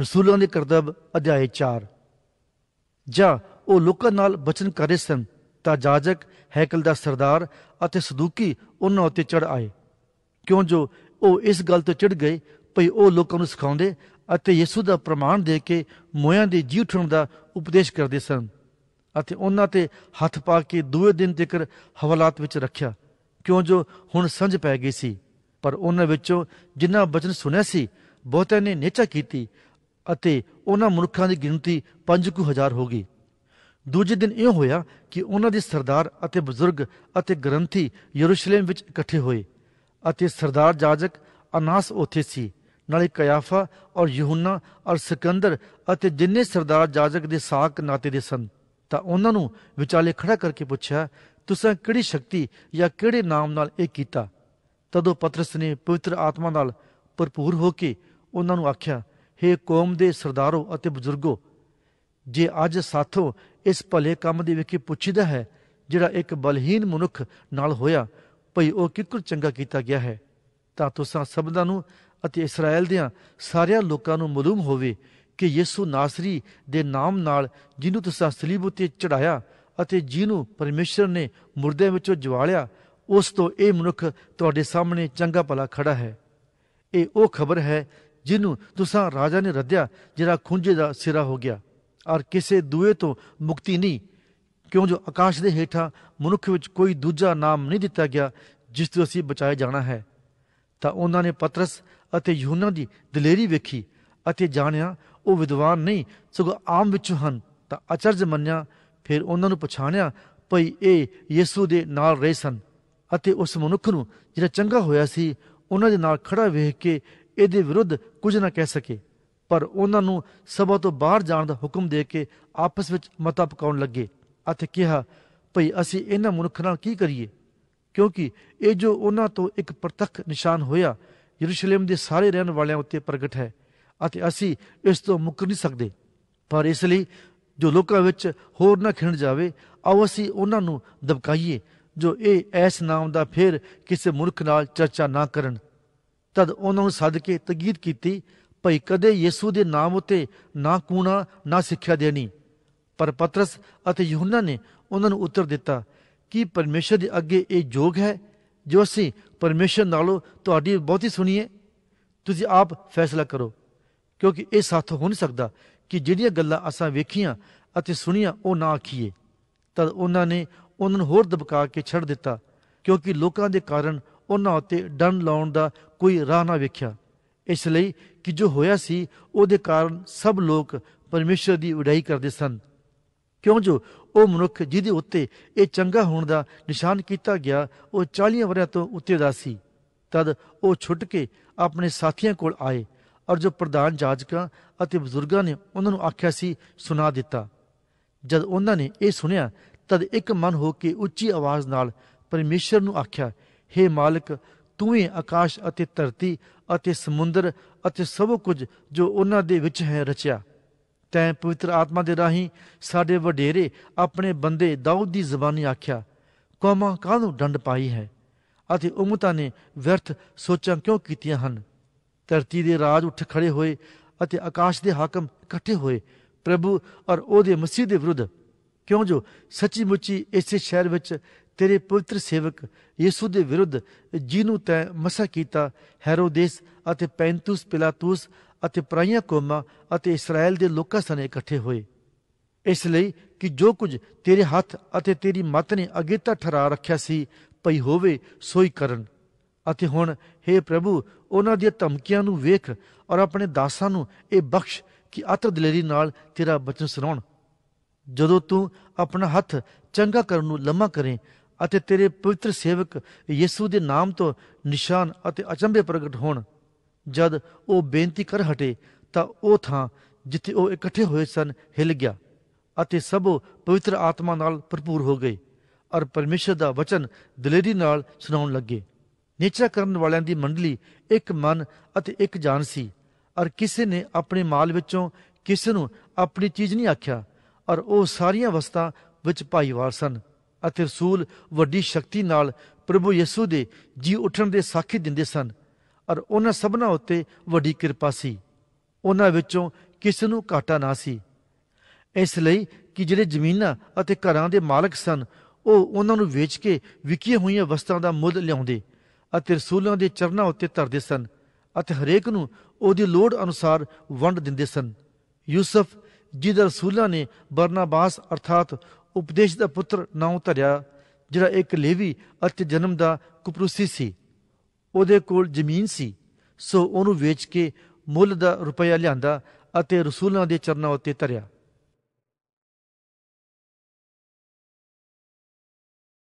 ਰਸੂਲਾਂ ਦੇ ਕਰਤਬ ਅਧਿਆਇ 4 ਜਾਂ ਉਹ ਲੋਕਾਂ ਨਾਲ ਬਚਨ ਕਰ ਰਹੇ ਸਨ ਤਾਂ ਜਾਜਕ ਹੈਕਲ ਦਾ ਸਰਦਾਰ ਅਤੇ ਸਦੂਕੀ ਉਹਨਾਂ ਉੱਤੇ ਚੜ ਆਏ ਕਿਉਂ ਜੋ ਉਹ ਇਸ ਗੱਲ ਤੋਂ ਚਿੜ ਗਏ ਭਈ ਉਹ ਲੋਕਾਂ ਨੂੰ ਸਿਖਾਉਂਦੇ ਅਤੇ ਯਿਸੂ ਦਾ ਪ੍ਰਮਾਣ ਦੇ ਕੇ ਮੋਇਆਂ ਦੇ ਜੀ ਉਠਣ ਦਾ ਉਪਦੇਸ਼ ਕਰਦੇ ਸਨ ਅਤੇ ਉਹਨਾਂ ਤੇ ਹੱਥ ਪਾ ਕੇ ਦੂਏ ਦਿਨ ਤੱਕ ਹਵਾਲਾਤ ਵਿੱਚ ਰੱਖਿਆ ਕਿਉਂ ਜੋ ਹੁਣ ਸੰਝ ਪੈ ਗਈ ਸੀ ਪਰ ਉਹਨਾਂ ਵਿੱਚੋਂ ਜਿਨ੍ਹਾਂ ਬਚਨ ਸੁਣਿਆ ਸੀ ਬਹੁਤਿਆਂ ਨੇ ਨੇਚਾ ਕੀਤੀ ਅਤੇ ਉਹਨਾਂ ਮਨੁੱਖਾਂ ਦੀ ਗਿਣਤੀ 5000 ਹੋ ਗਈ ਦੂਜੇ ਦਿਨ ਇਹ ਹੋਇਆ ਕਿ ਉਹਨਾਂ ਦੇ ਸਰਦਾਰ ਅਤੇ ਬਜ਼ੁਰਗ ਅਤੇ ਗ੍ਰੰਥੀ ਯਰੂਸ਼ਲਮ ਵਿੱਚ ਇਕੱਠੇ ਹੋਏ ਅਤੇ ਸਰਦਾਰ ਜਾਜਕ ਅਨਾਸ ਉੱਥੇ ਸੀ ਨਾਲੇ ਕਯਾਫਾ ਔਰ ਯਹੂਨਾ ਔਰ ਸਿਕੰਦਰ ਅਤੇ ਜਿੰਨੇ ਸਰਦਾਰ ਜਾਜਕ ਦੇ ਸਾਕ ਨਾਤੇ ਦੇ ਸਨ ਤਾਂ ਉਹਨਾਂ ਨੂੰ ਵਿਚਾਲੇ ਖੜਾ ਕਰਕੇ ਪੁੱਛਿਆ ਤੁਸੀਂ ਕਿਹੜੀ ਸ਼ਕਤੀ ਜਾਂ ਕਿਹੜੇ ਨਾਮ ਨਾਲ ਇਹ ਕੀਤਾ ਤਦੋਂ ਪਤਰਸ ਨੇ ਪਵਿੱਤਰ ਆਤਮਾ ਨਾਲ ਭਰਪੂਰ ਹੋ ਕੇ ਉਹਨਾਂ ਨੂੰ ਆਖਿਆ हे ਕੌਮ ਦੇ ਸਰਦਾਰੋ ਅਤੇ ਬਜ਼ੁਰਗੋ ਜੇ ਅੱਜ ਸਾਥੋਂ ਇਸ ਭਲੇ ਕੰਮ ਦੇ ਵਿਖੇ ਪੁੱਛੀਦਾ ਹੈ ਜਿਹੜਾ ਇੱਕ ਬਲਹੀਨ ਮਨੁੱਖ ਨਾਲ ਹੋਇਆ ਭਈ ਉਹ ਕਿਕਰ ਚੰਗਾ ਕੀਤਾ ਗਿਆ ਹੈ ਤਾਂ ਤੁਸਾਂ ਸਬਦਾਂ ਨੂੰ ਅਤੇ ਇਸਰਾਇਲ ਦੇ ਸਾਰਿਆਂ ਲੋਕਾਂ ਨੂੰ ਮਾਲੂਮ ਹੋਵੇ ਕਿ ਯਿਸੂ ਨਾਸਰੀ ਦੇ ਨਾਮ ਨਾਲ ਜਿਹਨੂੰ ਤੁਸੀਂ ਸਲੀਬ ਉਤੇ ਚੜਾਇਆ ਅਤੇ ਜਿਹਨੂੰ ਪਰਮੇਸ਼ਰ ਨੇ ਮੁਰਦੇ ਵਿੱਚੋਂ ਜਵਾਲਿਆ ਉਸ ਤੋਂ ਇਹ ਮਨੁੱਖ ਤੁਹਾਡੇ ਸਾਹਮਣੇ ਚੰਗਾ ਭਲਾ ਖੜਾ ਹੈ ਇਹ ਉਹ ਖਬਰ ਹੈ ਜਿਹਨੂੰ ਤੁਸਾਂ ਰਾਜਾ ਨੇ ਰੱਦਿਆ ਜਿਹੜਾ ਖੁੰਝੇ ਦਾ ਸਿਰਾ ਹੋ ਗਿਆ ਔਰ ਕਿਸੇ ਦੂਏ ਤੋਂ ਮੁਕਤੀ ਨਹੀਂ ਕਿਉਂ ਜੋ ਆਕਾਸ਼ ਦੇ ਹੇਠਾਂ ਮਨੁੱਖ ਵਿੱਚ ਕੋਈ ਦੂਜਾ ਨਾਮ ਨਹੀਂ ਦਿੱਤਾ ਗਿਆ ਜਿਸ ਤੋਂ ਅਸੀਂ ਬਚਾਏ ਜਾਣਾ ਹੈ ਤਾਂ ਉਹਨਾਂ ਨੇ ਪਤਰਸ ਅਤੇ ਯਹੂਨਾ ਦੀ ਦਲੇਰੀ ਵੇਖੀ ਅਤੇ ਜਾਣਿਆ ਉਹ ਵਿਦਵਾਨ ਨਹੀਂ ਸਗੋਂ ਆਮ ਵਿੱਚੋਂ ਹਨ ਤਾਂ ਅਚਰਜ ਮੰਨਿਆ ਫਿਰ ਉਹਨਾਂ ਨੂੰ ਪਛਾਣਿਆ ਭਈ ਇਹ ਯਿਸੂ ਦੇ ਨਾਲ ਰਹੇ ਸਨ ਅਤੇ ਉਸ ਮਨੁੱਖ ਨੂੰ ਜਿਹੜਾ ਚੰਗਾ ਹੋਇਆ ਸੀ ਉਹਨਾਂ ਦੇ ਨਾਲ ਖੜਾ ਵੇਖ ਕੇ ਇਹਦੇ ਵਿਰੁੱਧ ਕੁਝ ਨਾ ਕਹਿ ਸਕੇ ਪਰ ਉਹਨਾਂ ਨੂੰ ਸਭਾ ਤੋਂ ਬਾਹਰ ਜਾਣ ਦਾ ਹੁਕਮ ਦੇ ਕੇ ਆਪਸ ਵਿੱਚ ਮਤਾ ਪਕਾਉਣ ਲੱਗੇ ਅਤੇ ਕਿਹਾ ਭਈ ਅਸੀਂ ਇਹਨਾਂ ਮਨੁੱਖ ਨਾਲ ਕੀ ਕਰੀਏ ਕਿਉਂਕਿ ਇਹ ਜੋ ਉਹਨਾਂ ਤੋਂ ਇੱਕ ਪ੍ਰਤੱਖ ਨਿਸ਼ਾਨ ਹੋਇਆ ਯਰੂਸ਼ਲਮ ਦੇ ਸਾਰੇ ਰਹਿਣ ਵਾਲਿਆਂ ਉੱਤੇ ਪ੍ਰਗਟ ਹੈ ਅਤੇ ਅਸੀਂ ਇਸ ਤੋਂ ਮੁੱਕ ਨਹੀਂ ਸਕਦੇ ਪਰ ਇਸ ਲਈ ਜੋ ਲੋਕਾਂ ਵਿੱਚ ਹੋਰ ਨਾ ਖਿੰਡ ਜਾਵੇ ਆਓ ਅਸੀਂ ਉਹਨਾਂ ਨੂੰ ਦਬਕਾਈਏ ਜੋ ਇਹ ਐਸ ਨਾਮ ਦਾ ਫਿਰ ਕਿਸੇ ਮੁਰਖ ਨਾਲ ਚਰਚਾ ਨਾ ਕਰਨ ਤਦ ਉਹਨਾਂ ਨੂੰ ਸੱਦ ਕੇ ਤਗੀਦ ਕੀਤੀ ਭਈ ਕਦੇ ਯਿਸੂ ਦੇ ਨਾਮ ਉਤੇ ਨਾ ਕੂਣਾ ਨਾ ਸਿੱਖਿਆ ਦੇਣੀ ਪਰ ਪਤਰਸ ਅਤੇ ਯਹੂਨਾ ਨੇ ਉਹਨਾਂ ਨੂੰ ਉੱਤਰ ਦਿੱਤਾ ਕਿ ਪਰਮੇਸ਼ਰ ਦੇ ਅੱਗੇ ਇਹ ਜੋਗ ਹੈ ਜੋ ਅਸੀਂ ਪਰਮੇਸ਼ਰ ਨਾਲੋਂ ਤੁਹਾਡੀ ਬਹੁਤੀ ਸੁਣੀਏ ਤੁਸੀਂ ਆਪ ਫੈਸਲਾ ਕਰੋ ਕਿਉਂਕਿ ਇਹ ਸਾਥ ਹੋ ਨਹੀਂ ਸਕਦਾ ਕਿ ਜਿਹੜੀਆਂ ਗੱਲਾਂ ਅਸਾਂ ਵੇਖੀਆਂ ਅਤੇ ਸੁਣੀਆਂ ਉਹ ਨਾ ਆਖੀਏ ਤਦ ਉਹਨਾਂ ਨੇ ਉਹਨਾਂ ਨੂੰ ਹੋਰ ਦਬਕਾ ਕੇ ਛੱਡ ਦਿੱਤਾ ਕਿਉਂਕਿ ਲੋਕਾਂ ਦੇ ਕਾਰਨ ਉਹਨਾਂ ਉੱਤੇ ਡੰਨ ਲਾਉਣ ਦਾ ਕੋਈ ਰਾਹ ਨਾ ਵੇਖਿਆ ਇਸ ਲਈ ਕਿ ਜੋ ਹੋਇਆ ਸੀ ਉਹਦੇ ਕਾਰਨ ਸਭ ਲੋਕ ਪਰਮੇਸ਼ਰ ਦੀ ਉਡਾਈ ਕਰਦੇ ਸਨ ਕਿਉਂ ਜੋ ਉਹ ਮਨੁੱਖ ਜਿਹਦੇ ਉੱਤੇ ਇਹ ਚੰਗਾ ਹੋਣ ਦਾ ਨਿਸ਼ਾਨ ਕੀਤਾ ਗਿਆ ਉਹ 40 ਵਰਿਆਂ ਤੋਂ ਉੱਤੇ ਦਾ ਸੀ ਤਦ ਉਹ ਛੁੱਟ ਕੇ ਆਪਣੇ ਸਾਥੀਆਂ ਕੋਲ ਆਏ ਔਰ ਜੋ ਪ੍ਰਧਾਨ ਜਾਜਕਾਂ ਅਤੇ ਬਜ਼ੁਰਗਾਂ ਨੇ ਉਹਨਾਂ ਨੂੰ ਆਖਿਆ ਸੀ ਸੁਣਾ ਦਿੱਤਾ ਜਦ ਉਹਨਾਂ ਨੇ ਇਹ ਸੁਣਿਆ ਤਦ ਇੱਕ ਮਨ ਹੋ ਕੇ ਉੱਚੀ ਆਵਾਜ਼ ਨਾਲ ਪਰਮੇਸ਼ਰ ਨੂੰ ਆਖਿਆ हे ਮਾਲਕ ਤੂੰ ਹੀ ਆਕਾਸ਼ ਅਤੇ ਧਰਤੀ ਅਤੇ ਸਮੁੰਦਰ ਅਤੇ ਸਭ ਕੁਝ ਜੋ ਉਹਨਾਂ ਦੇ ਵਿੱਚ ਹੈ ਰਚਿਆ ਤੈਂ ਪਵਿੱਤਰ ਆਤਮਾ ਦੇ ਰਾਹੀਂ ਸਾਡੇ ਵਡੇਰੇ ਆਪਣੇ ਬੰਦੇ ਦਾਊਦ ਦੀ ਜ਼ਬਾਨੀ ਆਖਿਆ ਕੌਮਾਂ ਕਾਹਨੂੰ ਡੰਡ ਪਾਈ ਹੈ ਅਤੇ ਉਮਤਾਂ ਨੇ ਵਿਰਥ ਸੋਚਾਂ ਕਿਉਂ ਕੀਤੀਆਂ ਹਨ ਧਰਤੀ ਦੇ ਰਾਜ ਉੱਠ ਖੜੇ ਹੋਏ ਅਤੇ ਆਕਾਸ਼ ਦੇ ਹਾਕਮ ਇਕੱਠੇ ਹੋਏ ਪ੍ਰਭੂ ਔਰ ਉਹਦੇ ਮਸੀਹ ਦੇ ਵਿਰੁੱਧ ਕਿਉਂ ਜੋ ਸੱਚੀ ਮੁੱਚੀ ਇਸੇ ਸ਼ਹਿਰ ਵਿੱਚ ਤੇਰੇ ਪਵਿੱਤਰ ਸੇਵਕ ਯਿਸੂ ਦੇ ਵਿਰੁੱਧ ਜਿਹਨੂੰ ਤੈ ਮਸਾ ਕੀਤਾ ਹੈਰੋਦੇਸ ਅਤੇ ਪੈਂਤੂਸ ਪਿਲਾਤੂਸ ਅਤੇ ਪ੍ਰਾਇਆ ਕੋਮਾ ਅਤੇ ਇਸਰਾਇਲ ਦੇ ਲੋਕਾਂ ਸਣੇ ਇਕੱਠੇ ਹੋਏ ਇਸ ਲਈ ਕਿ ਜੋ ਕੁਝ ਤੇਰੇ ਹੱਥ ਅਤੇ ਤੇਰੀ ਮਤ ਨੇ ਅੱਗੇ ਤਾਂ ਠਰਾ ਰੱਖਿਆ ਸੀ ਪਈ ਹੋਵੇ ਸੋਈ ਕਰਨ ਅਤੇ ਹੁਣ हे ਪ੍ਰਭੂ ਉਹਨਾਂ ਦੀਆਂ ਧਮਕੀਆਂ ਨੂੰ ਵੇਖ ਔਰ ਆਪਣੇ ਦਾਸਾਂ ਨੂੰ ਇਹ ਬਖਸ਼ ਕਿ ਅਤਰ ਦਲੇਰੀ ਨਾਲ ਤੇਰਾ ਬਚਨ ਸੁਣਾਉਣ ਜਦੋਂ ਤੂੰ ਆਪਣਾ ਹੱਥ ਚੰਗਾ ਕਰਨ ਨੂੰ ਲੰਮਾ ਕਰੇ ਅਤੇ ਤੇਰੇ ਪਵਿੱਤਰ ਸੇਵਕ ਯਿਸੂ ਦੇ ਨਾਮ ਤੋਂ ਨਿਸ਼ਾਨ ਅਤੇ ਅਚੰਭੇ ਪ੍ਰਗਟ ਹੋਣ ਜਦ ਉਹ ਬੇਨਤੀ ਕਰ ਹਟੇ ਤਾਂ ਉਹ ਥਾਂ ਜਿੱਥੇ ਉਹ ਇਕੱਠੇ ਹੋਏ ਸਨ ਹਿਲ ਗਿਆ ਅਤੇ ਸਭ ਪਵਿੱਤਰ ਆਤਮਾ ਨਾਲ ਭਰਪੂਰ ਹੋ ਗਏ ਔਰ ਪਰਮੇਸ਼ਰ ਦਾ ਵਚਨ ਦਲੇਰੀ ਨਾਲ ਸੁਣਾਉਣ ਲੱਗੇ ਨੀਚਾ ਕਰਨ ਵਾਲਿਆਂ ਦੀ ਮੰਡਲੀ ਇੱਕ ਮਨ ਅਤੇ ਇੱਕ ਜਾਨ ਸੀ ਔਰ ਕਿਸੇ ਨੇ ਆਪਣੇ ਮਾਲ ਵਿੱਚੋਂ ਕਿਸੇ ਨੂੰ ਆਪਣੀ ਚੀਜ਼ ਨਹੀਂ ਆਖਿਆ ਔਰ ਉਹ ਸਾਰੀਆਂ ਵਸਤਾਂ ਵਿੱਚ ਭਾਈਵਾਰ ਸਨ ਅਤੇ ਰਸੂਲ ਵੱਡੀ ਸ਼ਕਤੀ ਨਾਲ ਪ੍ਰਭੂ ਯਿਸੂ ਦੇ ਜੀ ਉੱਠਣ ਦੇ ਸਾਖੀ ਦਿੰਦੇ ਸਨ ਔਰ ਉਹਨਾਂ ਸਭਨਾਂ ਉੱਤੇ ਵੱਡੀ ਕਿਰਪਾ ਸੀ ਉਹਨਾਂ ਵਿੱਚੋਂ ਕਿਸੇ ਨੂੰ ਘਾਟਾ ਨਾ ਸੀ ਇਸ ਲਈ ਕਿ ਜਿਹੜੇ ਜ਼ਮੀਨਾਂ ਅਤੇ ਘਰਾਂ ਦੇ ਮਾਲਕ ਸਨ ਉਹ ਉਹਨਾਂ ਨੂੰ ਵੇਚ ਕੇ ਵਿਕੀਆਂ ਹੋਈਆਂ ਵਸਤਾਂ ਦਾ ਮੁੱਲ ਲਿਆਉਂਦੇ ਅਤੇ ਰਸੂਲਾਂ ਦੇ ਚਰਨਾਂ ਉੱਤੇ ਧਰਦੇ ਸਨ ਅਤੇ ਹਰੇਕ ਨੂੰ ਉਹਦੀ ਲੋੜ ਅਨੁਸਾਰ ਵੰਡ ਦਿੰਦੇ ਸਨ ਯੂਸਫ ਜਿਹਦਾ ਰਸੂਲਾਂ ਨੇ ਬਰਨਾਬਾਸ ਅਰਥਾਤ ਉਪਦੇਸ਼ ਦਾ ਪੁੱਤਰ ਨਾਉ ਧਰਿਆ ਜਿਹੜਾ ਇੱਕ ਲੇਵੀ ਅਤੇ ਜਨਮ ਦਾ ਕੁਪਰੂਸੀ ਸੀ ਉਹਦੇ ਕੋਲ ਜ਼ਮੀਨ ਸੀ ਸੋ ਉਹਨੂੰ ਵੇਚ ਕੇ ਮੁੱਲ ਦਾ ਰੁਪਇਆ ਲਿਆਂਦਾ ਅਤੇ ਰਸੂਲਾਂ ਦੇ ਚਰਨਾਂ ਉੱਤੇ ਧਰਿਆ